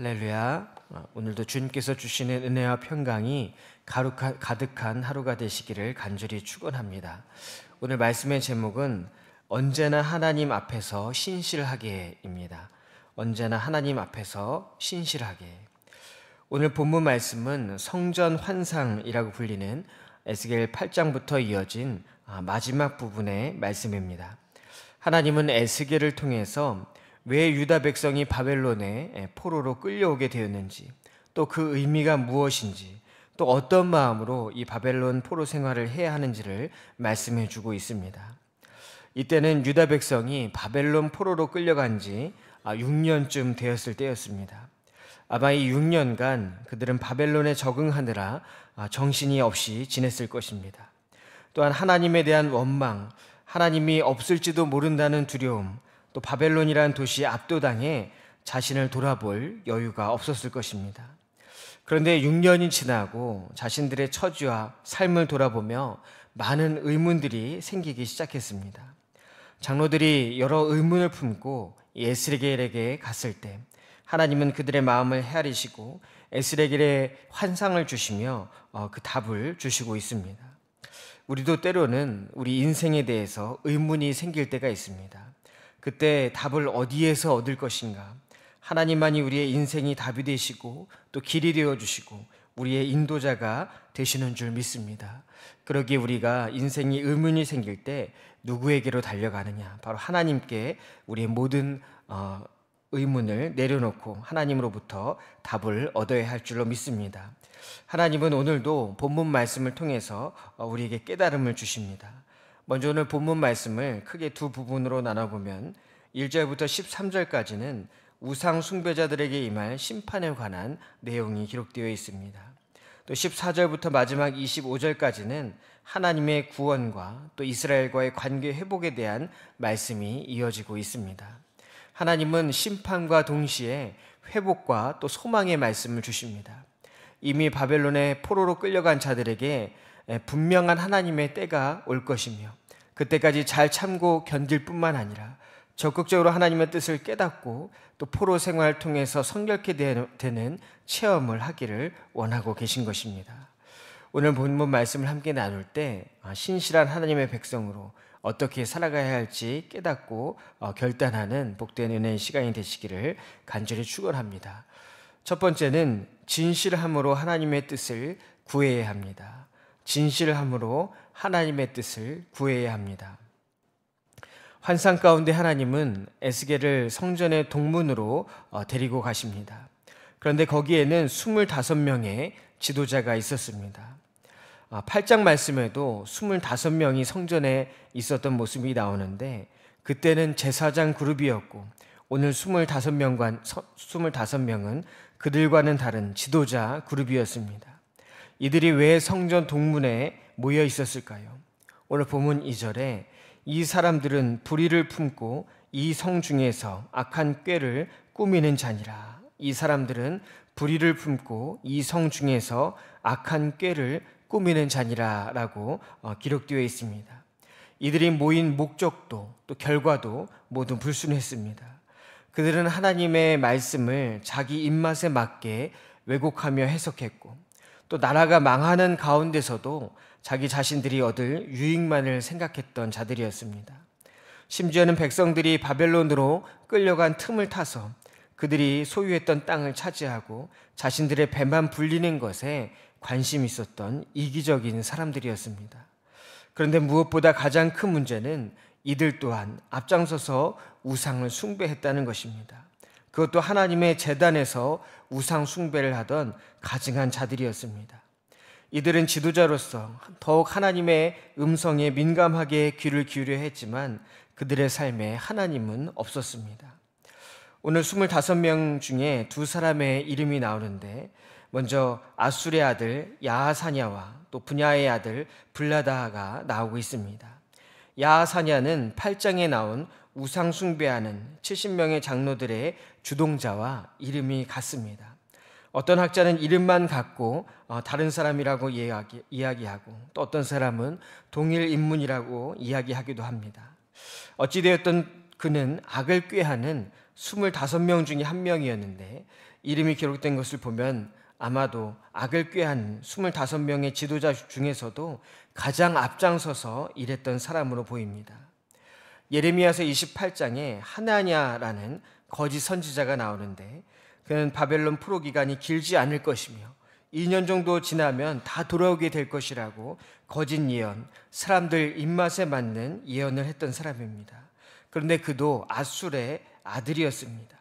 할렐루야. 어, 오늘도 주님께서 주시는 은혜와 평강이 가득한 하루가 되시기를 간절히 축원합니다. 오늘 말씀의 제목은 언제나 하나님 앞에서 신실하게입니다. 언제나 하나님 앞에서 신실하게. 오늘 본문 말씀은 성전 환상이라고 불리는 에스겔 8장부터 이어진 아, 마지막 부분의 말씀입니다. 하나님은 에스겔을 통해서 왜 유다 백성이 바벨론에 예, 포로로 끌려오게 되었는지 또 그 의미가 무엇인지 또 어떤 마음으로 이 바벨론 포로 생활을 해야 하는지를 말씀해 주고 있습니다. 이때는 유다 백성이 바벨론 포로로 끌려간 지 6년쯤 아, 되었을 때였습니다. 아마 이 6년간 그들은 바벨론에 적응하느라 아, 정신이 없이 지냈을 것입니다. 또한 하나님에 대한 원망, 하나님이 없을지도 모른다는 두려움, 또 바벨론이라는 도시에 압도당해 자신을 돌아볼 여유가 없었을 것입니다. 그런데 6년이 지나고 자신들의 처지와 삶을 돌아보며 많은 의문들이 생기기 시작했습니다. 장로들이 여러 의문을 품고 에스겔에게 레 갔을 때 하나님은 그들의 마음을 헤아리시고 에스겔의 레 환상을 주시며 어, 그 답을 주시고 있습니다. 우리도 때로는 우리 인생에 대해서 의문이 생길 때가 있습니다. 그때 답을 어디에서 얻을 것인가? 하나님만이 우리의 인생이 답이 되시고 또 길이 되어 주시고 우리의 인도자가 되시는 줄 믿습니다. 그러기 우리가 인생이 의문이 생길 때 누구에게로 달려가느냐? 바로 하나님께 우리의 모든 어, 의문을 내려놓고 하나님으로부터 답을 얻어야 할 줄로 믿습니다. 하나님은 오늘도 본문 말씀을 통해서 어, 우리에게 깨달음을 주십니다. 먼저 오늘 본문 말씀을 크게 두 부분으로 나눠보면 1절부터 13절까지는 우상 숭배자들에게 임할 심판에 관한 내용이 기록되어 있습니다. 또 14절부터 마지막 25절까지는 하나님의 구원과 또 이스라엘과의 관계 회복에 대한 말씀이 이어지고 있습니다. 하나님은 심판과 동시에 회복과 또 소망의 말씀을 주십니다. 이미 바벨론의 포로로 끌려간 자들에게 분명한 하나님의 때가 올 것이며 그때까지 잘 참고 견딜 뿐만 아니라 적극적으로 하나님의 뜻을 깨닫고 또 포로 생활을 통해서 성결케 되는 체험을 하기를 원하고 계신 것입니다. 오늘 본문 말씀을 함께 나눌 때 아, 신실한 하나님의 백성으로 어떻게 살아가야 할지 깨닫고 어, 결단하는 복된 은혜의 시간이 되시기를 간절히 축원합니다. 첫 번째는 진실함으로 하나님의 뜻을 구해야 합니다. 진실함으로 하나님의 뜻을 구해야 합니다. 환상 가운데 하나님은 에스겔을 성전의 동문으로 어, 데리고 가십니다. 그런데 거기에는 25명의 지도자가 있었습니다. 8장 아, 말씀에도 25명이 성전에 있었던 모습이 나오는데 그때는 제사장 그룹이었고 오늘 25명과 25명은 그들과는 다른 지도자 그룹이었습니다. 이들이 왜 성전 동문에 모여 있었을까요? 오늘 본문 2절에 이 사람들은 불의를 품고 이 성 중에서 악한 꾀를 꾸미는 자니라. 이 사람들은 불의를 품고 이 성 중에서 악한 꾀를 꾸미는 자니라라고 어, 기록되어 있습니다. 이들이 모인 목적도 또 결과도 모두 불순했습니다. 그들은 하나님의 말씀을 자기 입맛에 맞게 왜곡하며 해석했고 또 나라가 망하는 가운데서도 자기 자신들이 얻을 유익만을 생각했던 자들이었습니다. 심지어는 백성들이 바벨론으로 끌려간 틈을 타서 그들이 소유했던 땅을 차지하고 자신들의 배만 불리는 것에 관심 있었던 이기적인 사람들이었습니다. 그런데 무엇보다 가장 큰 문제는 이들 또한 앞장서서 우상을 숭배했다는 것입니다. 그것도 하나님의 재단에서 우상 숭배를 하던 가증한 자들이었습니다. 이들은 지도자로서 더욱 하나님의 음성에 민감하게 귀를 기울여 했지만 그들의 삶에 하나님은 없었습니다. 오늘 25명 중에 두 사람의 이름이 나오는데 먼저 아수의 아들 야하사냐와 또 분야의 아들 블라다하가 나오고 있습니다. 야하사냐는 8장에 나온 우상 숭배하는 70명의 장로들의 주동자와 이름이 같습니다. 어떤 학자는 이름만 갖고 어, 다른 사람이라고 이야기, 이야기하고 또 어떤 사람은 동일 인문이라고 이야기하기도 합니다. 어찌되었던 그는 악을 꾀하는 25명 중에 한 명이었는데 이름이 기록된 것을 보면 아마도 악을 꾀한 25명의 지도자 중에서도 가장 앞장서서 일했던 사람으로 보입니다. 예레미야서 28장에 하나냐라는 거짓 선지자가 나오는데 그는 바벨론 프로 기간이 길지 않을 것이며 2년 정도 지나면 다 돌아오게 될 것이라고 거짓 예언, 사람들 입맛에 맞는 예언을 했던 사람입니다. 그런데 그도 아술의 아들이었습니다.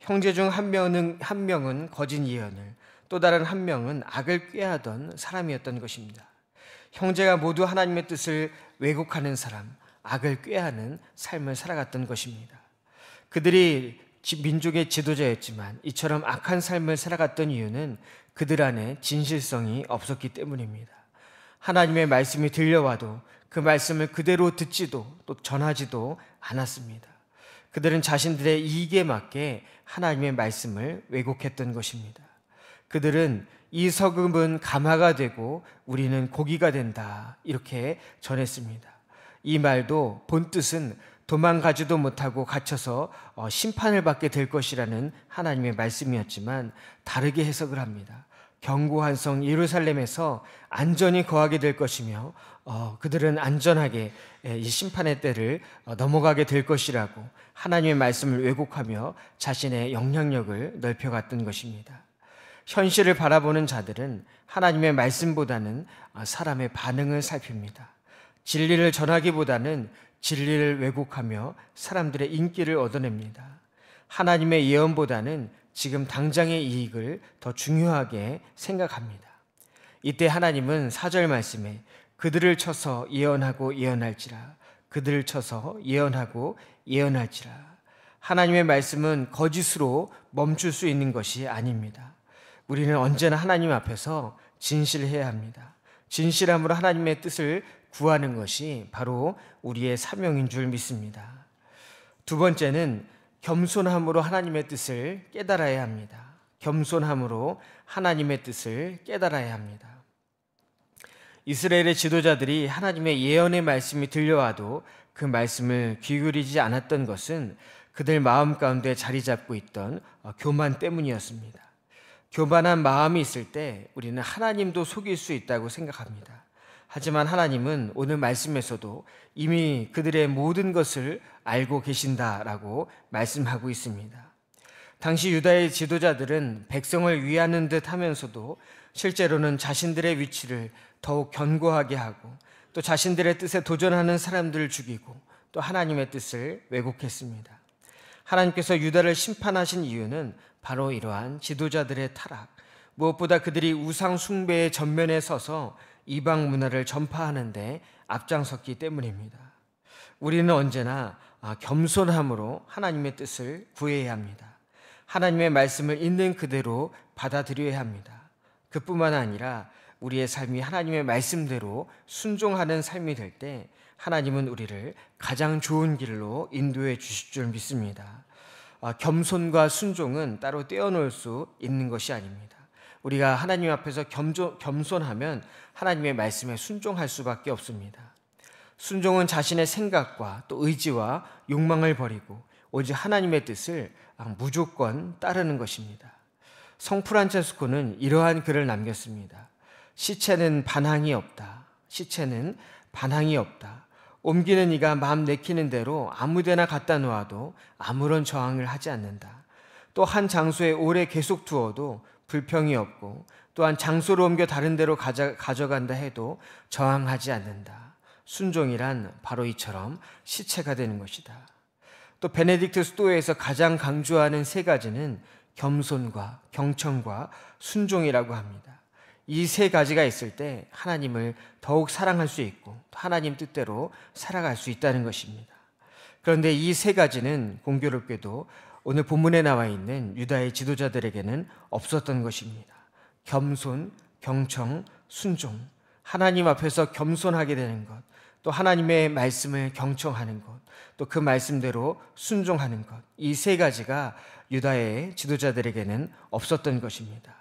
형제 중 한 명은, 한 명은 거짓 예언을, 또 다른 한 명은 악을 꾀하던 사람이었던 것입니다. 형제가 모두 하나님의 뜻을 왜곡하는 사람, 악을 꾀하는 삶을 살아갔던 것입니다. 그들이 민족의 지도자였지만 이처럼 악한 삶을 살아갔던 이유는 그들 안에 진실성이 없었기 때문입니다. 하나님의 말씀이 들려와도 그 말씀을 그대로 듣지도 또 전하지도 않았습니다. 그들은 자신들의 이익에 맞게 하나님의 말씀을 왜곡했던 것입니다. 그들은 이 서금은 가마가 되고 우리는 고기가 된다. 이렇게 전했습니다. 이 말도 본뜻은 도망가지도 못하고 갇혀서 어, 심판을 받게 될 것이라는 하나님의 말씀이었지만 다르게 해석을 합니다. 견고한 성 예루살렘에서 안전히 거하게 될 것이며 어, 그들은 안전하게 예, 이 심판의 때를 어, 넘어가게 될 것이라고 하나님의 말씀을 왜곡하며 자신의 영향력을 넓혀갔던 것입니다. 현실을 바라보는 자들은 하나님의 말씀보다는 사람의 반응을 살핍니다. 진리를 전하기보다는 진리를 왜곡하며 사람들의 인기를 얻어냅니다. 하나님의 예언보다는 지금 당장의 이익을 더 중요하게 생각합니다. 이때 하나님은 사절 말씀에 그들을 쳐서 예언하고 예언할지라 그들을 쳐서 예언하고 예언할지라 하나님의 말씀은 거짓으로 멈출 수 있는 것이 아닙니다. 우리는 언제나 하나님 앞에서 진실해야 합니다. 진실함으로 하나님의 뜻을 구하는 것이 바로 우리의 사명인 줄 믿습니다. 두 번째는 겸손함으로 하나님의 뜻을 깨달아야 합니다. 겸손함으로 하나님의 뜻을 깨달아야 합니다. 이스라엘의 지도자들이 하나님의 예언의 말씀이 들려와도 그 말씀을 귀 기울이지 않았던 것은 그들 마음 가운데 자리 잡고 있던 어, 교만 때문이었습니다. 교만한 마음이 있을 때 우리는 하나님도 속일 수 있다고 생각합니다. 하지만 하나님은 오늘 말씀에서도 이미 그들의 모든 것을 알고 계신다라고 말씀하고 있습니다. 당시 유다의 지도자들은 백성을 위하는 듯 하면서도 실제로는 자신들의 위치를 더욱 견고하게 하고 또 자신들의 뜻에 도전하는 사람들을 죽이고 또 하나님의 뜻을 왜곡했습니다. 하나님께서 유다를 심판하신 이유는 바로 이러한 지도자들의 타락, 무엇보다 그들이 우상 숭배의 전면에 서서 이방 문화를 전파하는데 앞장섰기 때문입니다. 우리는 언제나 아, 겸손함으로 하나님의 뜻을 구해야 합니다. 하나님의 말씀을 있는 그대로 받아들여야 합니다. 그뿐만 아니라 우리의 삶이 하나님의 말씀대로 순종하는 삶이 될 때 하나님은 우리를 가장 좋은 길로 인도해 주실 줄 믿습니다. 아, 겸손과 순종은 따로 떼어놓을 수 있는 것이 아닙니다. 우리가 하나님 앞에서 겸조, 겸손하면 하나님의 말씀에 순종할 수밖에 없습니다. 순종은 자신의 생각과 또 의지와 욕망을 버리고 오직 하나님의 뜻을 무조건 따르는 것입니다. 성 프란체스코는 이러한 글을 남겼습니다. 시체는 반항이 없다. 시체는 반항이 없다. 옮기는 이가 마음 내키는 대로 아무데나 갖다 놓아도 아무런 저항을 하지 않는다. 또 한 장소에 오래 계속 두어도 불평이 없고 또한 장소를 옮겨 다른 데로 가져, 가져간다 해도 저항하지 않는다. 순종이란 바로 이처럼 시체가 되는 것이다. 또 베네딕트 수도에서 가장 강조하는 세 가지는 겸손과 경청과 순종이라고 합니다. 이 세 가지가 있을 때 하나님을 더욱 사랑할 수 있고 또 하나님 뜻대로 살아갈 수 있다는 것입니다. 그런데 이 세 가지는 공교롭게도 오늘 본문에 나와 있는 유다의 지도자들에게는 없었던 것입니다. 겸손, 경청, 순종. 하나님 앞에서 겸손하게 되는 것, 또 하나님의 말씀을 경청하는 것, 또 그 말씀대로 순종하는 것. 이 세 가지가 유다의 지도자들에게는 없었던 것입니다.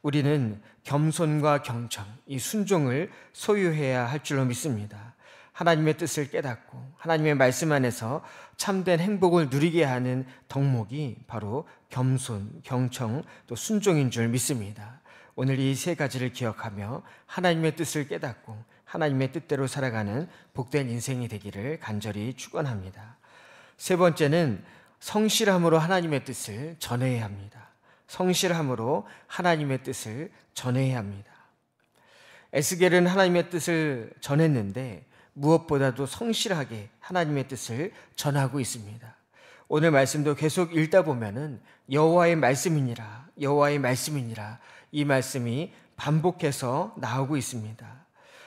우리는 겸손과 경청, 이 순종을 소유해야 할 줄로 믿습니다. 하나님의 뜻을 깨닫고 하나님의 말씀 안에서 참된 행복을 누리게 하는 덕목이 바로 겸손, 경청, 또 순종인 줄 믿습니다. 오늘 이 세 가지를 기억하며 하나님의 뜻을 깨닫고 하나님의 뜻대로 살아가는 복된 인생이 되기를 간절히 축원합니다. 세 번째는 성실함으로 하나님의 뜻을 전해야 합니다. 성실함으로 하나님의 뜻을 전해야 합니다. 에스겔은 하나님의 뜻을 전했는데 무엇보다도 성실하게 하나님의 뜻을 전하고 있습니다. 오늘 말씀도 계속 읽다 보면은 여호와의 말씀이니라 여호와의 말씀이니라 이 말씀이 반복해서 나오고 있습니다.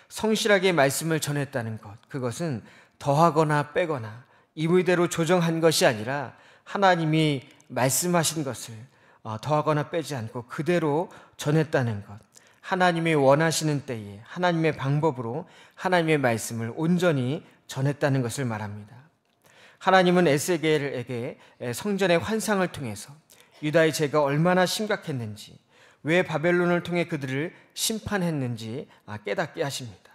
성실하게 말씀을 전했다는 것 그것은 더하거나 빼거나 임의대로 조정한 것이 아니라 하나님이 말씀하신 것을 어, 더하거나 빼지 않고 그대로 전했다는 것 하나님이 원하시는 때에 하나님의 방법으로 하나님의 말씀을 온전히 전했다는 것을 말합니다. 하나님은 에스겔에게 성전의 환상을 통해서 유다의 죄가 얼마나 심각했는지 왜 바벨론을 통해 그들을 심판했는지 아, 깨닫게 하십니다.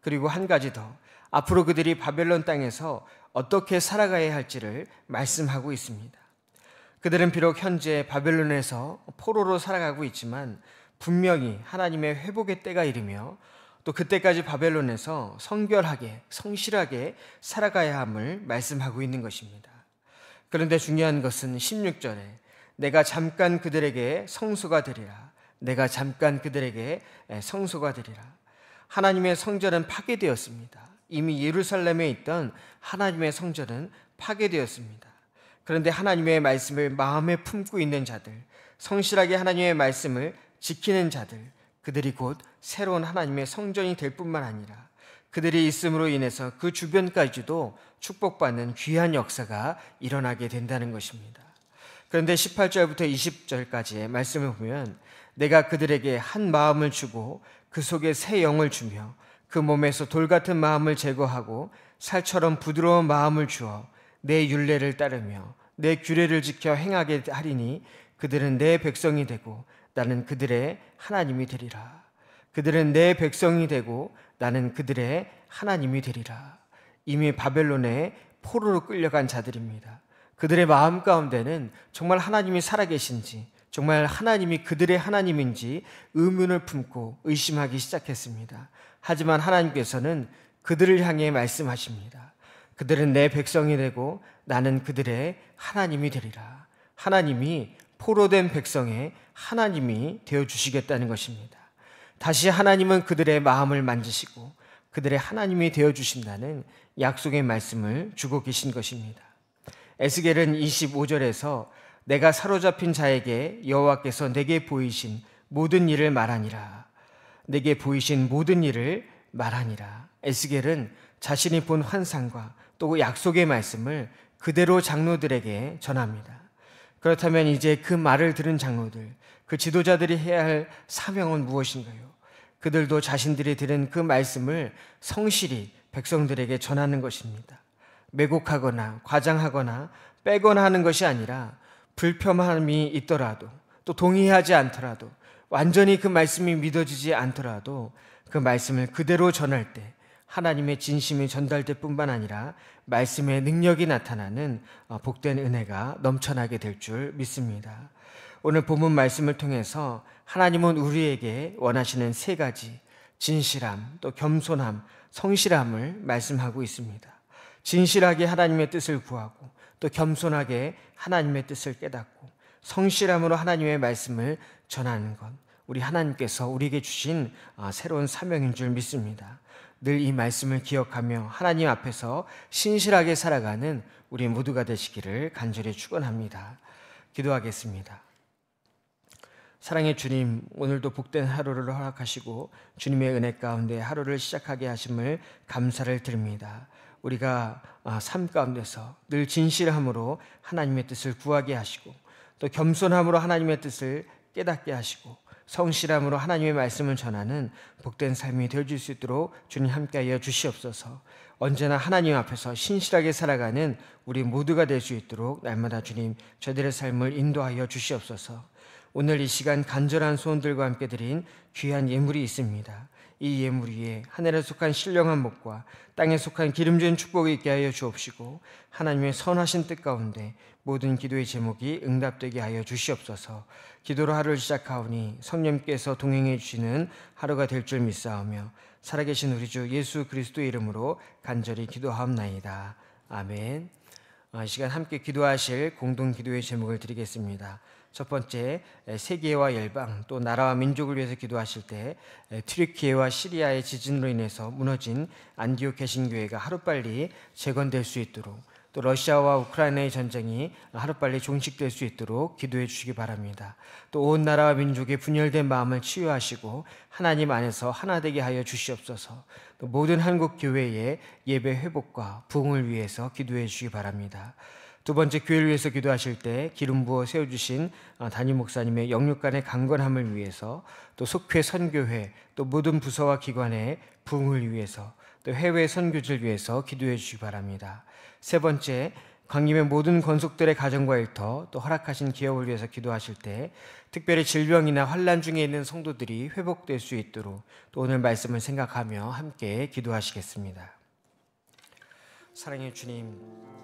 그리고 한 가지 더 앞으로 그들이 바벨론 땅에서 어떻게 살아가야 할지를 말씀하고 있습니다. 그들은 비록 현재 바벨론에서 포로로 살아가고 있지만 분명히 하나님의 회복의 때가 이르며 또 그때까지 바벨론에서 성결하게 성실하게 살아가야 함을 말씀하고 있는 것입니다. 그런데 중요한 것은 16절에 내가 잠깐 그들에게 성소가 되리라. 내가 잠깐 그들에게 예, 성소가 되리라. 하나님의 성전은 파괴되었습니다. 이미 예루살렘에 있던 하나님의 성전은 파괴되었습니다. 그런데 하나님의 말씀을 마음에 품고 있는 자들, 성실하게 하나님의 말씀을 지키는 자들, 그들이 곧 새로운 하나님의 성전이 될 뿐만 아니라 그들이 있음으로 인해서 그 주변까지도 축복받는 귀한 역사가 일어나게 된다는 것입니다. 그런데 18절부터 20절까지의 말씀을 보면 내가 그들에게 한 마음을 주고 그 속에 새 영을 주며 그 몸에서 돌 같은 마음을 제거하고 살처럼 부드러운 마음을 주어 내 윤례를 따르며 내 규례를 지켜 행하게 하리니 그들은 내 백성이 되고 나는 그들의 하나님이 되리라. 그들은 내 백성이 되고 나는 그들의 하나님이 되리라. 이미 바벨론에 포로로 끌려간 자들입니다. 그들의 마음 가운데는 정말 하나님이 살아계신지, 정말 하나님이 그들의 하나님인지 의문을 품고 의심하기 시작했습니다. 하지만 하나님께서는 그들을 향해 말씀하십니다. 그들은 내 백성이 되고 나는 그들의 하나님이 되리라. 하나님이 포로된 백성의 하나님이 되어 주시겠다는 것입니다. 다시 하나님은 그들의 마음을 만지시고 그들의 하나님이 되어 주신다는 약속의 말씀을 주고 계신 것입니다. 에스겔은 25절에서 내가 사로잡힌 자에게 여호와께서 내게 보이신 모든 일을 말하니라. 내게 보이신 모든 일을 말하니라. 에스겔은 자신이 본 환상과 또 약속의 말씀을 그대로 장로들에게 전합니다. 그렇다면 이제 그 말을 들은 장로들, 그 지도자들이 해야 할 사명은 무엇인가요? 그들도 자신들이 들은 그 말씀을 성실히 백성들에게 전하는 것입니다. 왜곡하거나 과장하거나 빼거나 하는 것이 아니라 불편함이 있더라도 또 동의하지 않더라도 완전히 그 말씀이 믿어지지 않더라도 그 말씀을 그대로 전할 때 하나님의 진심이 전달될 뿐만 아니라 말씀의 능력이 나타나는 어, 복된 은혜가 넘쳐나게 될 줄 믿습니다. 오늘 본문 말씀을 통해서 하나님은 우리에게 원하시는 세 가지 진실함, 또 겸손함, 성실함을 말씀하고 있습니다. 진실하게 하나님의 뜻을 구하고 또 겸손하게 하나님의 뜻을 깨닫고 성실함으로 하나님의 말씀을 전하는 것 우리 하나님께서 우리에게 주신 어, 새로운 사명인 줄 믿습니다. 늘이 말씀을 기억하며 하나님 앞에서 신실하게 살아가는 우리 모두가 되시기를 간절히 축원합니다. 기도하겠습니다. 사랑의 주님, 오늘도 복된 하루를 허락하시고 주님의 은혜 가운데 하루를 시작하게 하심을 감사를 드립니다. 우리가 아, 삶 가운데서 늘 진실함으로 하나님의 뜻을 구하게 하시고 또 겸손함으로 하나님의 뜻을 깨닫게 하시고 성실함으로 하나님의 말씀을 전하는 복된 삶이 되어질수 있도록 주님 함께하여 주시옵소서. 언제나 하나님 앞에서 신실하게 살아가는 우리 모두가 될 수 있도록 날마다 주님 저들의 삶을 인도하여 주시옵소서. 오늘 이 시간 간절한 소원들과 함께 드린 귀한 예물이 있습니다. 이 예물 위에 하늘에 속한 신령한 목과 땅에 속한 기름진 축복이 있게 하여 주옵시고 하나님의 선하신 뜻 가운데 모든 기도의 제목이 응답되게 하여 주시옵소서. 기도로 하루를 시작하오니 성령께서 동행해 주시는 하루가 될 줄 믿사오며 살아계신 우리 주 예수 그리스도 이름으로 간절히 기도하옵나이다. 아멘. 아, 이 시간 함께 기도하실 공동 기도의 제목을 드리겠습니다. 첫 번째 세계와 열방 또 나라와 민족을 위해서 기도하실 때 트리키에와 시리아의 지진으로 인해서 무너진 안디오 개신교회가 하루빨리 재건될 수 있도록 또 러시아와 우크라이나의 전쟁이 하루빨리 종식될 수 있도록 기도해 주시기 바랍니다. 또 온 나라와 민족의 분열된 마음을 치유하시고 하나님 안에서 하나 되게 하여 주시옵소서. 또 모든 한국 교회의 예배 회복과 부흥을 위해서 기도해 주시기 바랍니다. 두 번째 교회를 위해서 기도하실 때 기름 부어 세워주신 어, 담임 목사님의 영육간의 강건함을 위해서 또 속회 선교회 또 모든 부서와 기관의 부흥을 위해서 또 해외 선교를 위해서 기도해 주시기 바랍니다. 세 번째, 강림의 모든 건속들의 가정과 일터 또 허락하신 기업을 위해서 기도하실 때 특별히 질병이나 환란 중에 있는 성도들이 회복될 수 있도록 또 오늘 말씀을 생각하며 함께 기도하시겠습니다. 사랑의 주님